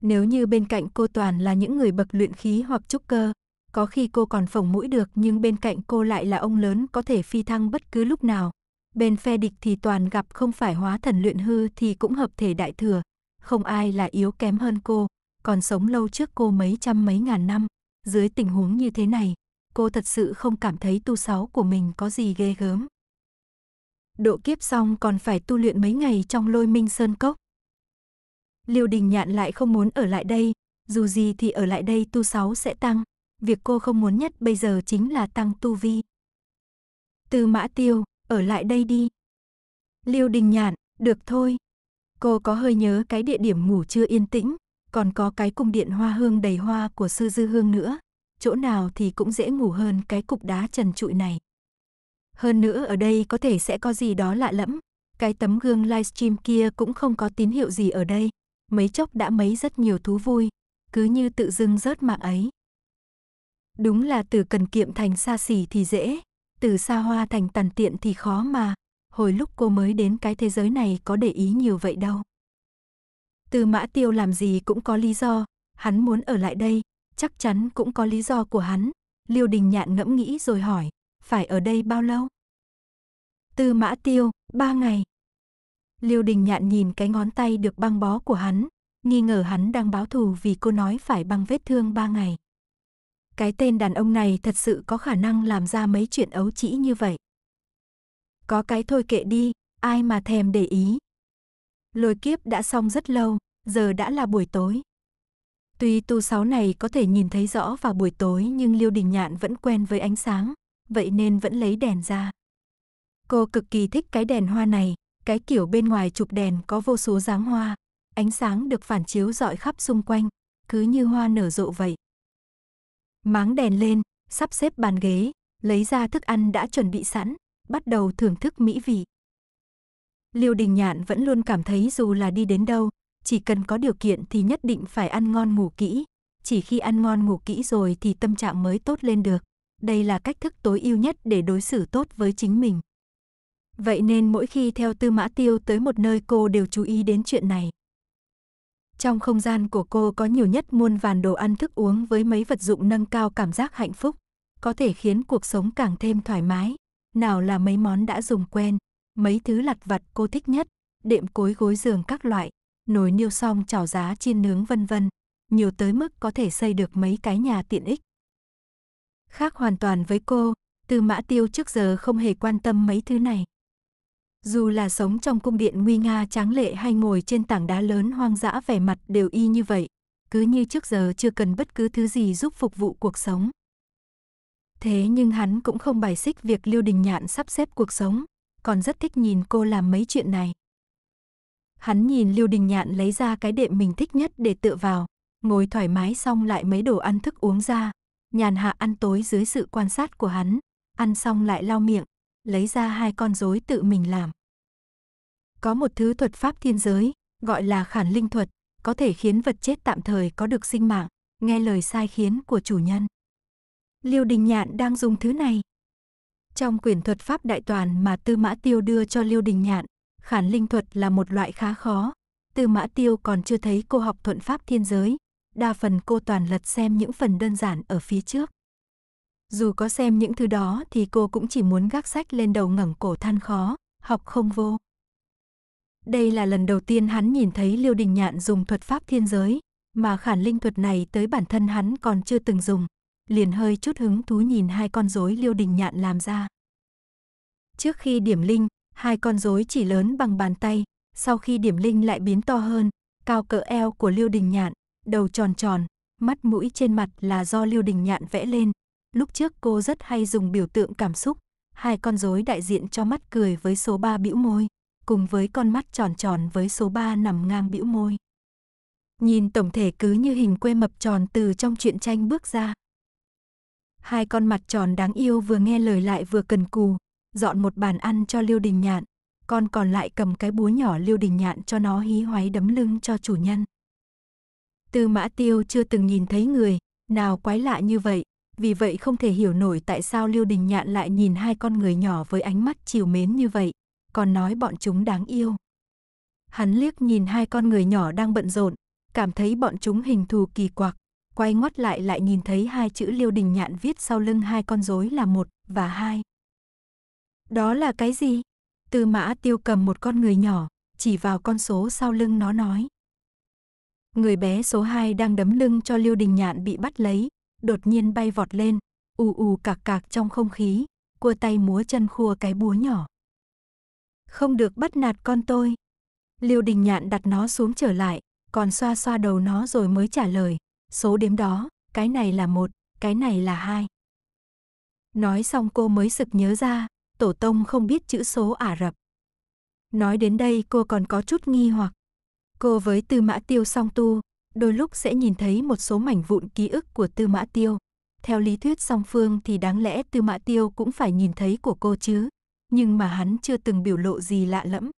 A: Nếu như bên cạnh cô toàn là những người bậc luyện khí hoặc trúc cơ, có khi cô còn phồng mũi được nhưng bên cạnh cô lại là ông lớn có thể phi thăng bất cứ lúc nào. Bên phe địch thì toàn gặp không phải hóa thần luyện hư thì cũng hợp thể đại thừa, không ai là yếu kém hơn cô, còn sống lâu trước cô mấy trăm mấy ngàn năm. Dưới tình huống như thế này, cô thật sự không cảm thấy tu sáu của mình có gì ghê gớm. Độ kiếp xong còn phải tu luyện mấy ngày trong lôi minh sơn cốc. Liêu đình nhạn lại không muốn ở lại đây, dù gì thì ở lại đây tu sáu sẽ tăng, việc cô không muốn nhất bây giờ chính là tăng tu vi. Từ mã tiêu, ở lại đây đi. Liêu đình nhạn, được thôi. Cô có hơi nhớ cái địa điểm ngủ chưa yên tĩnh, còn có cái cung điện hoa hương đầy hoa của sư dư hương nữa chỗ nào thì cũng dễ ngủ hơn cái cục đá trần trụi này. Hơn nữa ở đây có thể sẽ có gì đó lạ lẫm, cái tấm gương livestream kia cũng không có tín hiệu gì ở đây, mấy chốc đã mấy rất nhiều thú vui, cứ như tự dưng rớt mạng ấy. Đúng là từ cần kiệm thành xa xỉ thì dễ, từ xa hoa thành tàn tiện thì khó mà, hồi lúc cô mới đến cái thế giới này có để ý nhiều vậy đâu. Từ mã tiêu làm gì cũng có lý do, hắn muốn ở lại đây, chắc chắn cũng có lý do của hắn. Liêu Đình Nhạn ngẫm nghĩ rồi hỏi, phải ở đây bao lâu? Tư mã tiêu, ba ngày. Liêu Đình Nhạn nhìn cái ngón tay được băng bó của hắn, nghi ngờ hắn đang báo thù vì cô nói phải băng vết thương ba ngày. Cái tên đàn ông này thật sự có khả năng làm ra mấy chuyện ấu trĩ như vậy. Có cái thôi kệ đi, ai mà thèm để ý. Lôi kiếp đã xong rất lâu, giờ đã là buổi tối. Tuy tu sáu này có thể nhìn thấy rõ vào buổi tối nhưng Liêu Đình Nhạn vẫn quen với ánh sáng, vậy nên vẫn lấy đèn ra. Cô cực kỳ thích cái đèn hoa này, cái kiểu bên ngoài chụp đèn có vô số dáng hoa, ánh sáng được phản chiếu rọi khắp xung quanh, cứ như hoa nở rộ vậy. Máng đèn lên, sắp xếp bàn ghế, lấy ra thức ăn đã chuẩn bị sẵn, bắt đầu thưởng thức mỹ vị. Liêu Đình Nhạn vẫn luôn cảm thấy dù là đi đến đâu, chỉ cần có điều kiện thì nhất định phải ăn ngon ngủ kỹ, chỉ khi ăn ngon ngủ kỹ rồi thì tâm trạng mới tốt lên được. Đây là cách thức tối ưu nhất để đối xử tốt với chính mình. Vậy nên mỗi khi theo Tư Mã Tiêu tới một nơi cô đều chú ý đến chuyện này. Trong không gian của cô có nhiều nhất muôn vàn đồ ăn thức uống với mấy vật dụng nâng cao cảm giác hạnh phúc, có thể khiến cuộc sống càng thêm thoải mái. Nào là mấy món đã dùng quen, mấy thứ lặt vặt cô thích nhất, đệm cối gối giường các loại, nồi niêu xong chảo giá chiên nướng vân vân, nhiều tới mức có thể xây được mấy cái nhà tiện ích. Khác hoàn toàn với cô, Tư Mã Tiêu trước giờ không hề quan tâm mấy thứ này. Dù là sống trong cung điện nguy nga tráng lệ hay ngồi trên tảng đá lớn hoang dã vẻ mặt đều y như vậy, cứ như trước giờ chưa cần bất cứ thứ gì giúp phục vụ cuộc sống. Thế nhưng hắn cũng không bài xích việc Lưu Đình Nhạn sắp xếp cuộc sống, còn rất thích nhìn cô làm mấy chuyện này. Hắn nhìn Lưu Đình Nhạn lấy ra cái đệm mình thích nhất để tựa vào, ngồi thoải mái xong lại mấy đồ ăn thức uống ra. Nhàn hạ ăn tối dưới sự quan sát của hắn, ăn xong lại lau miệng, lấy ra hai con rối tự mình làm. Có một thứ thuật pháp thiên giới, gọi là khản linh thuật, có thể khiến vật chết tạm thời có được sinh mạng, nghe lời sai khiến của chủ nhân. Liêu Đình Nhạn đang dùng thứ này. Trong quyển thuật pháp đại toàn mà Tư Mã Tiêu đưa cho Liêu Đình Nhạn, khản linh thuật là một loại khá khó. Từ mã tiêu còn chưa thấy cô học thuận pháp thiên giới, đa phần cô toàn lật xem những phần đơn giản ở phía trước. Dù có xem những thứ đó thì cô cũng chỉ muốn gác sách lên đầu ngẩng cổ than khó, học không vô. Đây là lần đầu tiên hắn nhìn thấy Liêu Đình Nhạn dùng thuật pháp thiên giới, mà khản linh thuật này tới bản thân hắn còn chưa từng dùng. Liền hơi chút hứng thú nhìn hai con rối Liêu Đình Nhạn làm ra. Trước khi điểm linh, hai con rối chỉ lớn bằng bàn tay, sau khi điểm linh lại biến to hơn, cao cỡ eo của liêu Đình Nhạn, đầu tròn tròn, mắt mũi trên mặt là do liêu Đình Nhạn vẽ lên. Lúc trước cô rất hay dùng biểu tượng cảm xúc, hai con rối đại diện cho mắt cười với số 3 bĩu môi, cùng với con mắt tròn tròn với số 3 nằm ngang bĩu môi. Nhìn tổng thể cứ như hình quê mập tròn từ trong truyện tranh bước ra. Hai con mặt tròn đáng yêu vừa nghe lời lại vừa cần cù, dọn một bàn ăn cho Lưu Đình Nhạn, con còn lại cầm cái búa nhỏ Lưu Đình Nhạn cho nó hí hoáy đấm lưng cho chủ nhân. Tư Mã Tiêu chưa từng nhìn thấy người, nào quái lạ như vậy, vì vậy không thể hiểu nổi tại sao Lưu Đình Nhạn lại nhìn hai con người nhỏ với ánh mắt chiều mến như vậy, còn nói bọn chúng đáng yêu. Hắn liếc nhìn hai con người nhỏ đang bận rộn, cảm thấy bọn chúng hình thù kỳ quặc, quay ngoắt lại lại nhìn thấy hai chữ Lưu Đình Nhạn viết sau lưng hai con rối là một và hai. Đó là cái gì? Tư mã tiêu cầm một con người nhỏ, chỉ vào con số sau lưng nó nói. Người bé số 2 đang đấm lưng cho Liêu Đình Nhạn bị bắt lấy, đột nhiên bay vọt lên, ù ù cạc cạc trong không khí, cua tay múa chân khua cái búa nhỏ. Không được bắt nạt con tôi. Liêu Đình Nhạn đặt nó xuống trở lại, còn xoa xoa đầu nó rồi mới trả lời, số đếm đó, cái này là một, cái này là hai. Nói xong cô mới sực nhớ ra, tổ tông không biết chữ số Ả Rập. Nói đến đây cô còn có chút nghi hoặc. Cô với Tư Mã Tiêu song tu, đôi lúc sẽ nhìn thấy một số mảnh vụn ký ức của Tư Mã Tiêu. Theo lý thuyết song phương thì đáng lẽ Tư Mã Tiêu cũng phải nhìn thấy của cô chứ, nhưng mà hắn chưa từng biểu lộ gì lạ lẫm.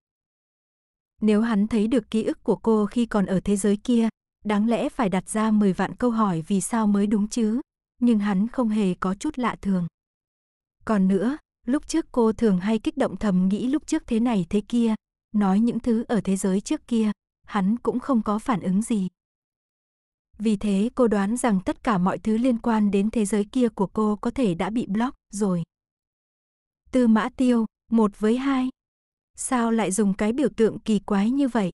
A: Nếu hắn thấy được ký ức của cô khi còn ở thế giới kia, đáng lẽ phải đặt ra 10 vạn câu hỏi vì sao mới đúng chứ, nhưng hắn không hề có chút lạ thường. Còn nữa, Lúc trước cô thường hay kích động thầm nghĩ lúc trước thế này thế kia, nói những thứ ở thế giới trước kia, hắn cũng không có phản ứng gì. Vì thế cô đoán rằng tất cả mọi thứ liên quan đến thế giới kia của cô có thể đã bị block rồi. Tư mã tiêu, một với hai. Sao lại dùng cái biểu tượng kỳ quái như vậy?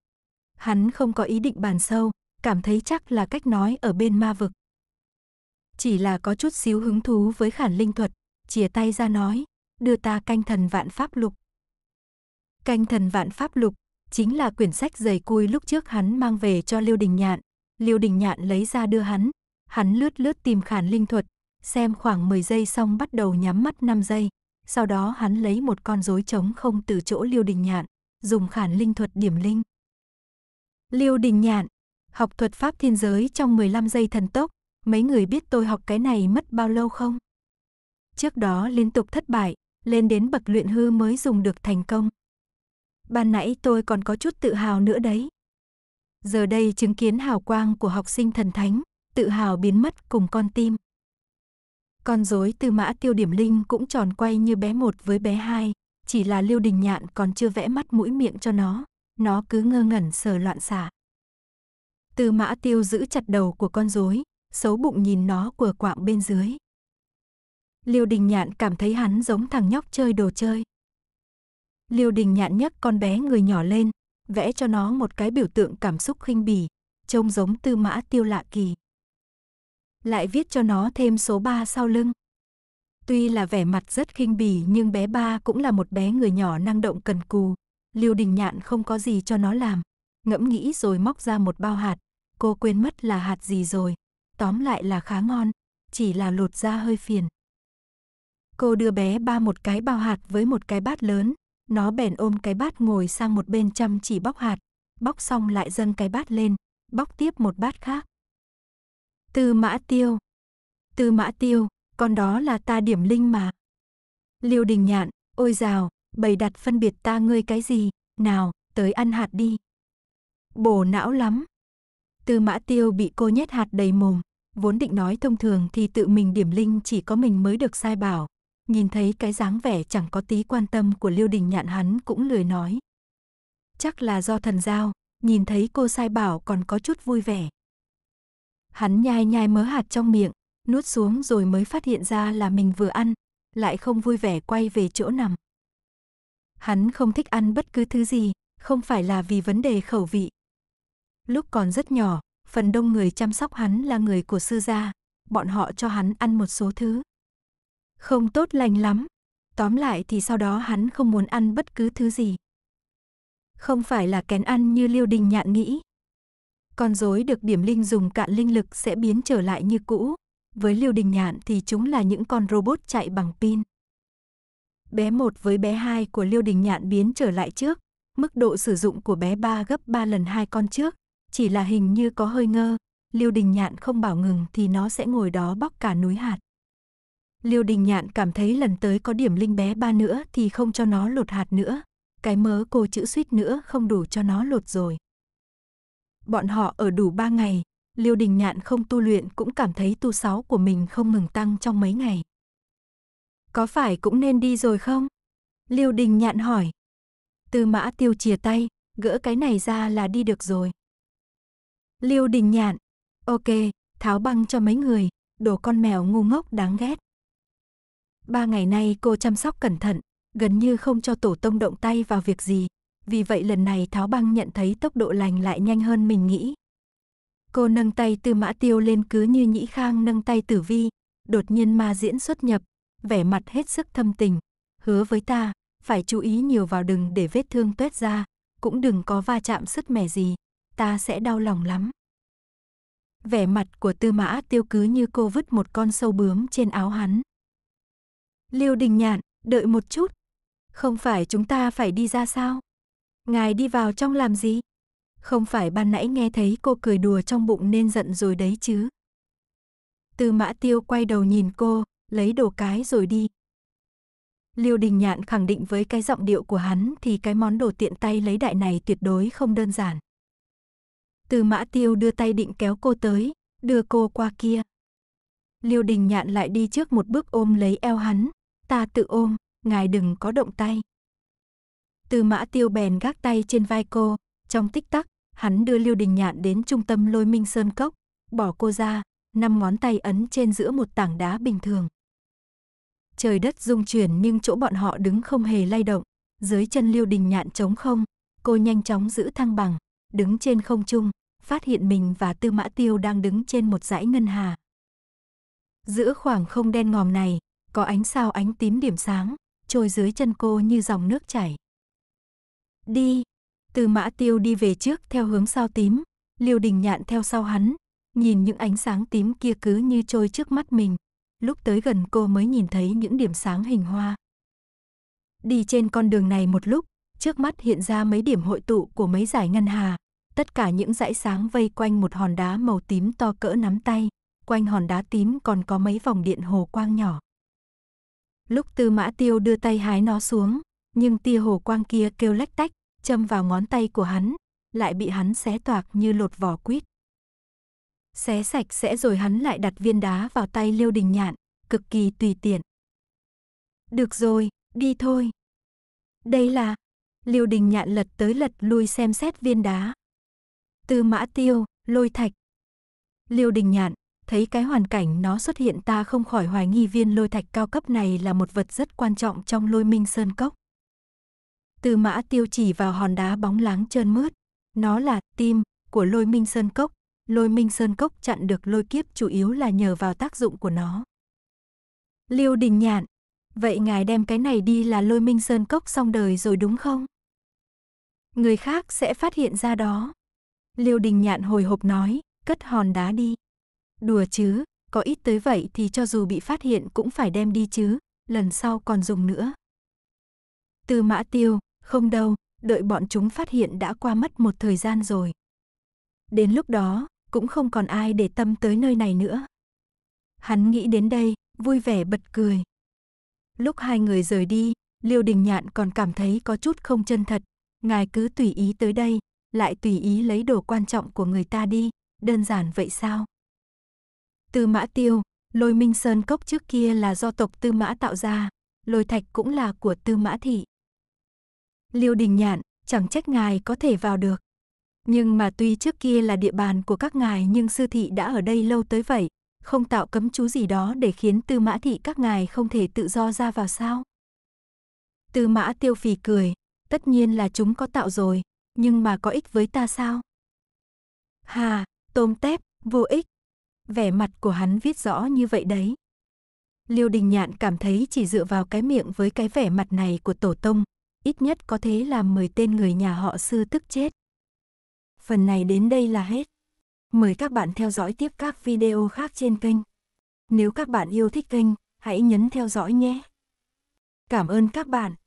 A: Hắn không có ý định bàn sâu, cảm thấy chắc là cách nói ở bên ma vực. Chỉ là có chút xíu hứng thú với khản linh thuật, chìa tay ra nói, đưa ta canh thần vạn pháp lục. Canh thần vạn pháp lục chính là quyển sách dày cui lúc trước hắn mang về cho Liêu Đình Nhạn. Liêu Đình Nhạn lấy ra đưa hắn, hắn lướt lướt tìm khản linh thuật, xem khoảng 10 giây xong bắt đầu nhắm mắt 5 giây. Sau đó hắn lấy một con rối trống không từ chỗ Liêu Đình Nhạn, dùng khản linh thuật điểm linh. Liêu Đình Nhạn, học thuật pháp thiên giới trong 15 giây thần tốc, mấy người biết tôi học cái này mất bao lâu không? Trước đó liên tục thất bại, lên đến bậc luyện hư mới dùng được thành công. Ban nãy tôi còn có chút tự hào nữa đấy. Giờ đây chứng kiến hào quang của học sinh thần thánh, tự hào biến mất cùng con tim. Con rối từ mã tiêu điểm linh cũng tròn quay như bé một với bé hai, chỉ là liêu đình nhạn còn chưa vẽ mắt mũi miệng cho nó, nó cứ ngơ ngẩn sờ loạn xả. Từ mã tiêu giữ chặt đầu của con rối, xấu bụng nhìn nó của quạng bên dưới. Liêu Đình Nhạn cảm thấy hắn giống thằng nhóc chơi đồ chơi. Liêu Đình Nhạn nhấc con bé người nhỏ lên, vẽ cho nó một cái biểu tượng cảm xúc khinh bỉ, trông giống tư mã tiêu lạ kỳ. Lại viết cho nó thêm số 3 sau lưng. Tuy là vẻ mặt rất khinh bỉ nhưng bé ba cũng là một bé người nhỏ năng động cần cù. Liêu Đình Nhạn không có gì cho nó làm. Ngẫm nghĩ rồi móc ra một bao hạt. Cô quên mất là hạt gì rồi. Tóm lại là khá ngon. Chỉ là lột ra hơi phiền. Cô đưa bé ba một cái bao hạt với một cái bát lớn, nó bèn ôm cái bát ngồi sang một bên chăm chỉ bóc hạt, bóc xong lại dâng cái bát lên, bóc tiếp một bát khác. Tư mã tiêu. Tư mã tiêu, con đó là ta điểm linh mà. Liêu đình nhạn, ôi rào, bày đặt phân biệt ta ngươi cái gì, nào, tới ăn hạt đi. Bổ não lắm. Tư mã tiêu bị cô nhét hạt đầy mồm, vốn định nói thông thường thì tự mình điểm linh chỉ có mình mới được sai bảo, nhìn thấy cái dáng vẻ chẳng có tí quan tâm của Liêu Đình Nhạn hắn cũng lười nói. Chắc là do thần giao, nhìn thấy cô sai bảo còn có chút vui vẻ. Hắn nhai nhai mớ hạt trong miệng, nuốt xuống rồi mới phát hiện ra là mình vừa ăn, lại không vui vẻ quay về chỗ nằm. Hắn không thích ăn bất cứ thứ gì, không phải là vì vấn đề khẩu vị. Lúc còn rất nhỏ, phần đông người chăm sóc hắn là người của sư gia, bọn họ cho hắn ăn một số thứ, không tốt lành lắm. Tóm lại thì sau đó hắn không muốn ăn bất cứ thứ gì. Không phải là kén ăn như Liêu Đình Nhạn nghĩ. Con rối được điểm linh dùng cạn linh lực sẽ biến trở lại như cũ. Với Liêu Đình Nhạn thì chúng là những con robot chạy bằng pin. Bé 1 với bé 2 của Liêu Đình Nhạn biến trở lại trước. Mức độ sử dụng của bé 3 gấp 3 lần hai con trước. Chỉ là hình như có hơi ngơ. Liêu Đình Nhạn không bảo ngừng thì nó sẽ ngồi đó bóc cả núi hạt. Liêu Đình Nhạn cảm thấy lần tới có điểm linh bé ba nữa thì không cho nó lột hạt nữa. Cái mớ cô chữ suýt nữa không đủ cho nó lột rồi. Bọn họ ở đủ ba ngày, Liêu Đình Nhạn không tu luyện cũng cảm thấy tu sáu của mình không ngừng tăng trong mấy ngày. Có phải cũng nên đi rồi không? Liêu Đình Nhạn hỏi. Tư mã tiêu chìa tay, gỡ cái này ra là đi được rồi. Liêu Đình Nhạn. Ok, tháo băng cho mấy người, đồ con mèo ngu ngốc đáng ghét. Ba ngày nay cô chăm sóc cẩn thận, gần như không cho tổ tông động tay vào việc gì. Vì vậy lần này Tháo Băng nhận thấy tốc độ lành lại nhanh hơn mình nghĩ. Cô nâng tay Tư Mã Tiêu lên cứ như Nhĩ Khang nâng tay Tử Vi, đột nhiên ma diễn xuất nhập, vẻ mặt hết sức thâm tình, hứa với ta, phải chú ý nhiều vào đừng để vết thương tuét ra, cũng đừng có va chạm sứt mẻ gì, ta sẽ đau lòng lắm. Vẻ mặt của Tư Mã Tiêu cứ như cô vứt một con sâu bướm trên áo hắn. Liêu Đình Nhạn, đợi một chút. Không phải chúng ta phải đi ra sao? Ngài đi vào trong làm gì? Không phải ban nãy nghe thấy cô cười đùa trong bụng nên giận rồi đấy chứ. Tư mã tiêu quay đầu nhìn cô, lấy đồ cái rồi đi. Liêu Đình Nhạn khẳng định với cái giọng điệu của hắn thì cái món đồ tiện tay lấy đại này tuyệt đối không đơn giản. Tư mã tiêu đưa tay định kéo cô tới, đưa cô qua kia. Liêu Đình Nhạn lại đi trước một bước ôm lấy eo hắn, ta tự ôm, ngài đừng có động tay. Tư mã tiêu bèn gác tay trên vai cô, trong tích tắc, hắn đưa Lưu Đình Nhạn đến trung tâm lôi minh sơn cốc, bỏ cô ra, năm ngón tay ấn trên giữa một tảng đá bình thường. Trời đất rung chuyển nhưng chỗ bọn họ đứng không hề lay động, dưới chân Lưu Đình Nhạn trống không, cô nhanh chóng giữ thăng bằng, đứng trên không trung, phát hiện mình và Tư Mã Tiêu đang đứng trên một dãy ngân hà. Giữa khoảng không đen ngòm này, có ánh sao ánh tím điểm sáng, trôi dưới chân cô như dòng nước chảy. Đi! Từ mã tiêu đi về trước theo hướng sao tím, liêu đình nhạn theo sau hắn, nhìn những ánh sáng tím kia cứ như trôi trước mắt mình. Lúc tới gần cô mới nhìn thấy những điểm sáng hình hoa. Đi trên con đường này một lúc, trước mắt hiện ra mấy điểm hội tụ của mấy dải ngân hà. Tất cả những dãy sáng vây quanh một hòn đá màu tím to cỡ nắm tay. Quanh hòn đá tím còn có mấy vòng điện hồ quang nhỏ. Lúc tư mã tiêu đưa tay hái nó xuống, nhưng tia hồ quang kia kêu lách tách, châm vào ngón tay của hắn, lại bị hắn xé toạc như lột vỏ quýt. Xé sạch sẽ rồi hắn lại đặt viên đá vào tay Liêu Đình Nhạn, cực kỳ tùy tiện. Được rồi, đi thôi. Đây là... Liêu Đình Nhạn lật tới lật lui xem xét viên đá. Tư mã tiêu, lôi thạch. Liêu Đình Nhạn, thấy cái hoàn cảnh nó xuất hiện ta không khỏi hoài nghi viên lôi thạch cao cấp này là một vật rất quan trọng trong lôi minh sơn cốc. Từ mã tiêu chỉ vào hòn đá bóng láng trơn mướt, nó là tim của lôi minh sơn cốc, lôi minh sơn cốc chặn được lôi kiếp chủ yếu là nhờ vào tác dụng của nó. Liêu đình nhạn, vậy ngài đem cái này đi là lôi minh sơn cốc xong đời rồi đúng không? Người khác sẽ phát hiện ra đó. Liêu đình nhạn hồi hộp nói, cất hòn đá đi. Đùa chứ, có ít tới vậy thì cho dù bị phát hiện cũng phải đem đi chứ, lần sau còn dùng nữa. Tư mã tiêu, không đâu, đợi bọn chúng phát hiện đã qua mất một thời gian rồi. Đến lúc đó, cũng không còn ai để tâm tới nơi này nữa. Hắn nghĩ đến đây, vui vẻ bật cười. Lúc hai người rời đi, Liêu Đình Nhạn còn cảm thấy có chút không chân thật. Ngài cứ tùy ý tới đây, lại tùy ý lấy đồ quan trọng của người ta đi, đơn giản vậy sao? Tư Mã Tiêu, Lôi Minh Sơn cốc trước kia là do tộc Tư Mã tạo ra, Lôi Thạch cũng là của Tư Mã thị. Liêu Đình Nhạn, chẳng trách ngài có thể vào được. Nhưng mà tuy trước kia là địa bàn của các ngài nhưng sư thị đã ở đây lâu tới vậy, không tạo cấm chú gì đó để khiến Tư Mã thị các ngài không thể tự do ra vào sao? Tư Mã Tiêu phì cười, tất nhiên là chúng có tạo rồi, nhưng mà có ích với ta sao? Hà, tôm tép, vô ích, vẻ mặt của hắn viết rõ như vậy đấy. Liêu Đình Nhạn cảm thấy chỉ dựa vào cái miệng với cái vẻ mặt này của tổ tông, ít nhất có thế làm mười tên người nhà họ sư tức chết. Phần này đến đây là hết. Mời các bạn theo dõi tiếp các video khác trên kênh. Nếu các bạn yêu thích kênh, hãy nhấn theo dõi nhé. Cảm ơn các bạn.